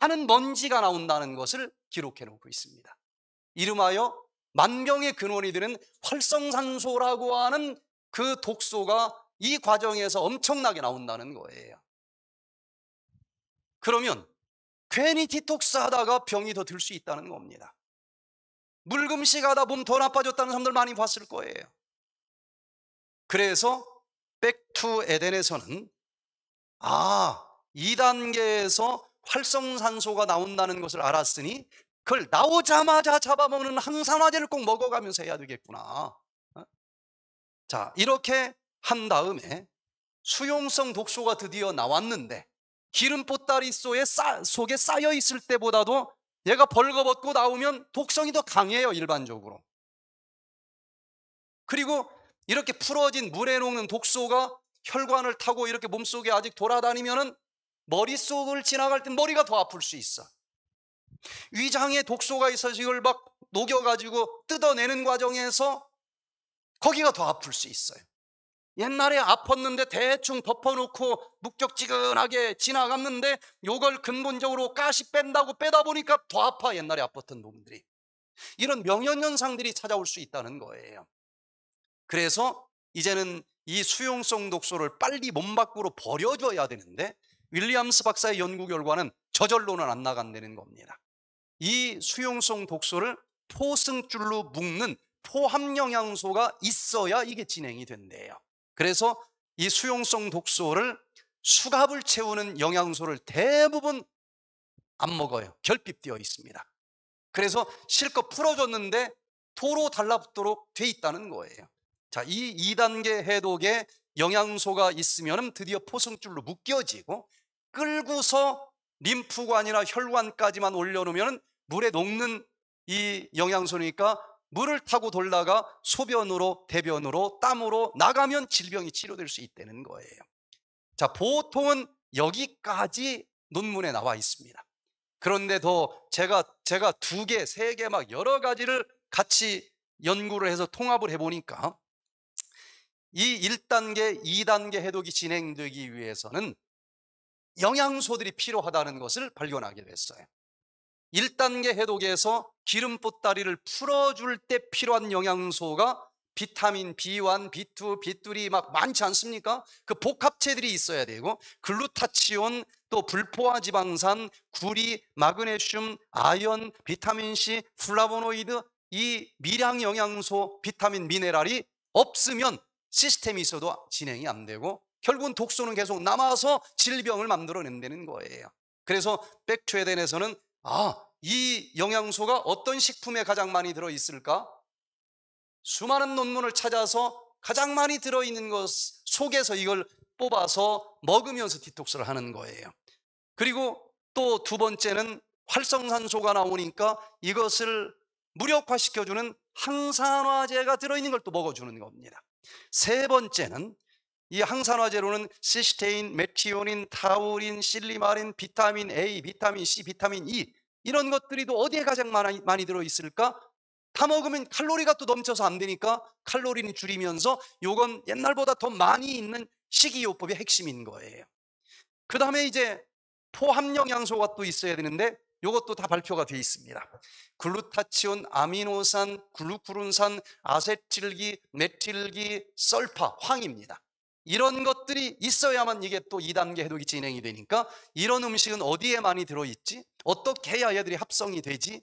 많은 먼지가 나온다는 것을 기록해 놓고 있습니다. 이름하여 만병의 근원이 되는 활성산소라고 하는 그 독소가 이 과정에서 엄청나게 나온다는 거예요. 그러면 괜히 디톡스 하다가 병이 더 들 수 있다는 겁니다. 물금식 하다 몸 더 나빠졌다는 사람들 많이 봤을 거예요. 그래서 백투 에덴에서는 아, 2단계에서 활성산소가 나온다는 것을 알았으니 그걸 나오자마자 잡아먹는 항산화제를 꼭 먹어가면서 해야 되겠구나. 어? 자, 이렇게 한 다음에 수용성 독소가 드디어 나왔는데 기름 보따리 속에, 싸, 속에 쌓여 있을 때보다도 얘가 벌거벗고 나오면 독성이 더 강해요 일반적으로 그리고 이렇게 풀어진 물에 녹는 독소가 혈관을 타고 이렇게 몸속에 아직 돌아다니면은 머릿속을 지나갈 때 머리가 더 아플 수 있어 위장에 독소가 있어서 이걸 막 녹여가지고 뜯어내는 과정에서 거기가 더 아플 수 있어요 옛날에 아팠는데 대충 덮어놓고 묵적지근하게 지나갔는데 요걸 근본적으로 가시 뺀다고 빼다 보니까 더 아파 옛날에 아팠던 부분들이 이런 명연현상들이 찾아올 수 있다는 거예요 그래서 이제는 이 수용성 독소를 빨리 몸 밖으로 버려줘야 되는데 윌리엄스 박사의 연구 결과는 저절로는 안 나간다는 겁니다 이 수용성 독소를 포승줄로 묶는 포함영양소가 있어야 이게 진행이 된대요 그래서 이 수용성 독소를 수갑을 채우는 영양소를 대부분 안 먹어요. 결핍되어 있습니다. 그래서 실컷 풀어줬는데 도로 달라붙도록 돼 있다는 거예요. 자, 이 2단계 해독에 영양소가 있으면 드디어 포승줄로 묶여지고 끌고서 림프관이나 혈관까지만 올려놓으면 물에 녹는 이 영양소니까 물을 타고 돌다가 소변으로 대변으로 땀으로 나가면 질병이 치료될 수 있다는 거예요. 자, 보통은 여기까지 논문에 나와 있습니다. 그런데 더 제가 제가 두 개, 세 개 막 여러 가지를 같이 연구를 해서 통합을 해 보니까 이 1단계, 2단계 해독이 진행되기 위해서는 영양소들이 필요하다는 것을 발견하게 됐어요. 1단계 해독에서 기름보따리를 풀어줄 때 필요한 영양소가 비타민 B1, B2, B3 막 많지 않습니까? 그 복합체들이 있어야 되고 글루타치온, 또 불포화 지방산, 구리, 마그네슘, 아연, 비타민 C, 플라보노이드 이 미량 영양소, 비타민, 미네랄이 없으면 시스템이 있어도 진행이 안 되고 결국은 독소는 계속 남아서 질병을 만들어낸다는 거예요. 그래서 백초에 대해서는 아, 이 영양소가 어떤 식품에 가장 많이 들어있을까? 수많은 논문을 찾아서 가장 많이 들어있는 것 속에서 이걸 뽑아서 먹으면서 디톡스를 하는 거예요. 그리고 또 두 번째는 활성산소가 나오니까 이것을 무력화시켜주는 항산화제가 들어있는 걸 또 먹어주는 겁니다. 세 번째는 이 항산화제로는 시스테인, 메티오닌, 타우린, 실리마린, 비타민 A, 비타민 C, 비타민 E 이런 것들이 도 어디에 가장 많이, 많이 들어있을까? 다 먹으면 칼로리가 또 넘쳐서 안 되니까 칼로리는 줄이면서 요건 옛날보다 더 많이 있는 식이요법의 핵심인 거예요. 그 다음에 이제 포함영양소가 또 있어야 되는데 요것도 다 발표가 되어 있습니다. 글루타치온, 아미노산, 글루쿠론산, 아세틸기, 메틸기, 썰파, 황입니다. 이런 것들이 있어야만 이게 또 2단계 해독이 진행이 되니까 이런 음식은 어디에 많이 들어있지? 어떻게 해야 얘들이 합성이 되지?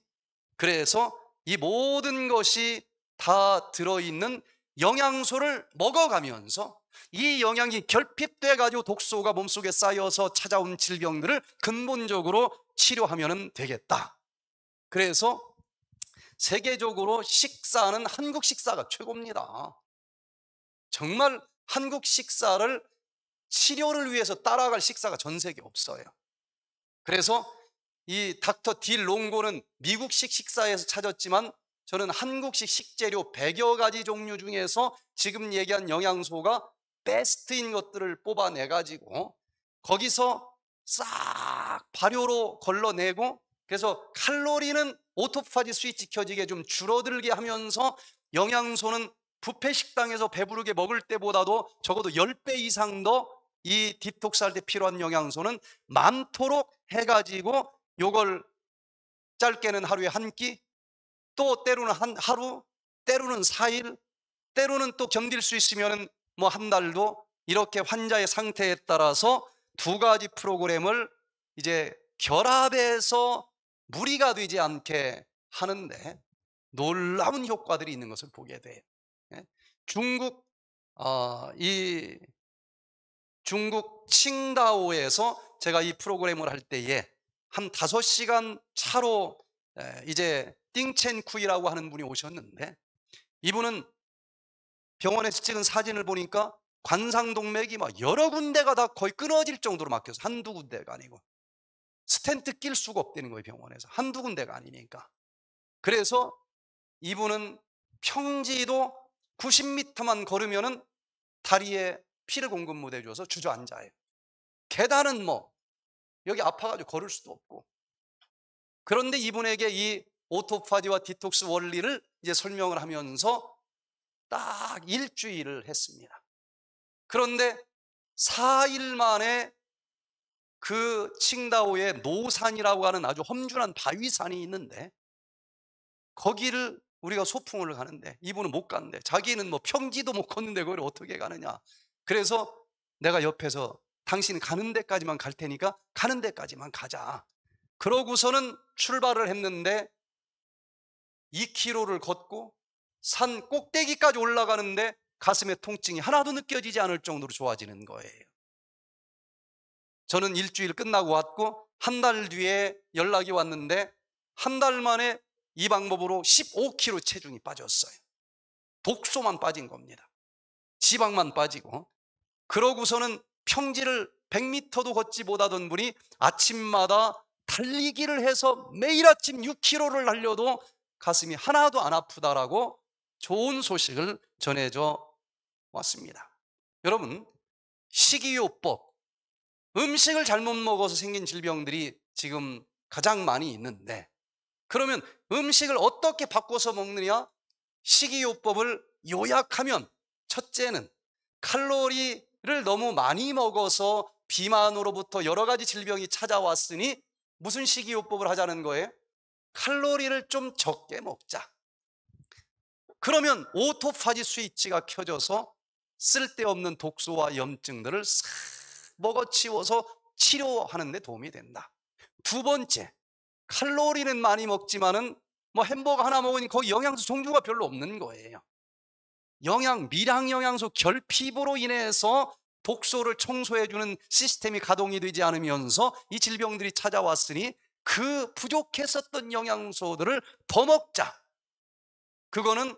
그래서 이 모든 것이 다 들어있는 영양소를 먹어가면서 이 영양이 결핍돼가지고 독소가 몸속에 쌓여서 찾아온 질병들을 근본적으로 치료하면 되겠다. 그래서 세계적으로 식사는 한국 식사가 최고입니다. 정말 한국 식사를 치료를 위해서 따라갈 식사가 전 세계 없어요. 그래서 이 닥터 딜 롱고는 미국식 식사에서 찾았지만 저는 한국식 식재료 100여 가지 종류 중에서 지금 얘기한 영양소가 베스트인 것들을 뽑아내가지고 거기서 싹 발효로 걸러내고 그래서 칼로리는 오토파지 스위치 켜지게 좀 줄어들게 하면서 영양소는 부패 식당에서 배부르게 먹을 때보다도 적어도 10배 이상 더 이 디톡스할 때 필요한 영양소는 많도록 해가지고 요걸 짧게는 하루에 한 끼, 또 때로는 한 하루, 때로는 4일, 때로는 또 견딜 수 있으면 뭐 한 달도 이렇게 환자의 상태에 따라서 두 가지 프로그램을 이제 결합해서 무리가 되지 않게 하는데 놀라운 효과들이 있는 것을 보게 돼요. 중국 어, 이 중국 칭다오에서 제가 이 프로그램을 할 때에 한 5시간 차로 이제 띵첸쿠이라고 하는 분이 오셨는데 이분은 병원에서 찍은 사진을 보니까 관상동맥이 막 여러 군데가 다 거의 끊어질 정도로 막혀서 한두 군데가 아니고 스탠트 낄 수가 없다는 거예요 병원에서 한두 군데가 아니니까 그래서 이분은 평지도 90m만 걸으면은 다리에 피를 공급무대 줘서 주저앉아요. 계단은 뭐 여기 아파가지고 걸을 수도 없고. 그런데 이분에게 이오토파디와 디톡스 원리를 이제 설명을 하면서 딱 일주일을 했습니다. 그런데 4일 만에 그 칭다오의 노산이라고 하는 아주 험준한 바위산이 있는데 거기를 우리가 소풍을 가는데 이분은 못 갔는데 자기는 뭐 평지도 못 걷는데 그걸 어떻게 가느냐 그래서 내가 옆에서 당신 가는 데까지만 갈 테니까 가는 데까지만 가자 그러고서는 출발을 했는데 2km를 걷고 산 꼭대기까지 올라가는데 가슴의 통증이 하나도 느껴지지 않을 정도로 좋아지는 거예요 저는 일주일 끝나고 왔고 한 달 뒤에 연락이 왔는데 한 달 만에 이 방법으로 15kg 체중이 빠졌어요. 독소만 빠진 겁니다. 지방만 빠지고 그러고서는 평지를 100m도 걷지 못하던 분이 아침마다 달리기를 해서 매일 아침 6km를 달려도 가슴이 하나도 안 아프다라고 좋은 소식을 전해줘 왔습니다. 여러분, 식이요법, 음식을 잘못 먹어서 생긴 질병들이 지금 가장 많이 있는데 그러면 음식을 어떻게 바꿔서 먹느냐? 식이요법을 요약하면 첫째는 칼로리를 너무 많이 먹어서 비만으로부터 여러 가지 질병이 찾아왔으니 무슨 식이요법을 하자는 거예요? 칼로리를 좀 적게 먹자. 그러면 오토파지 스위치가 켜져서 쓸데없는 독소와 염증들을 싹 먹어치워서 치료하는 데 도움이 된다. 두 번째, 칼로리는 많이 먹지만은 뭐 햄버거 하나 먹으니 거기 영양소 종류가 별로 없는 거예요. 영양, 미량 영양소 결핍으로 인해서 독소를 청소해주는 시스템이 가동이 되지 않으면서 이 질병들이 찾아왔으니 그 부족했었던 영양소들을 더 먹자. 그거는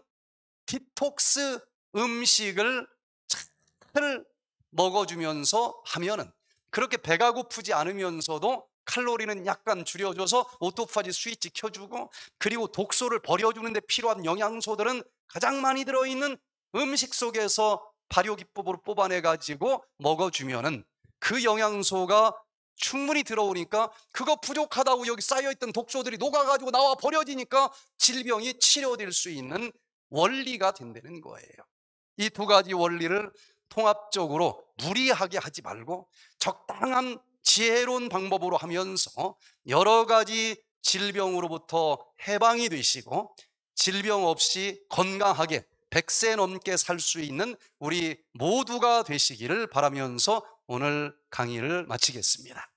디톡스 음식을 잘 먹어주면서 하면은 그렇게 배가 고프지 않으면서도 칼로리는 약간 줄여줘서 오토파지 스위치 켜주고 그리고 독소를 버려주는데 필요한 영양소들은 가장 많이 들어있는 음식 속에서 발효기법으로 뽑아내가지고 먹어주면은 그 영양소가 충분히 들어오니까 그거 부족하다고 여기 쌓여있던 독소들이 녹아가지고 나와 버려지니까 질병이 치료될 수 있는 원리가 된다는 거예요. 이 두 가지 원리를 통합적으로 무리하게 하지 말고 적당한 지혜로운 방법으로 하면서 여러 가지 질병으로부터 해방이 되시고 질병 없이 건강하게 100세 넘게 살 수 있는 우리 모두가 되시기를 바라면서 오늘 강의를 마치겠습니다.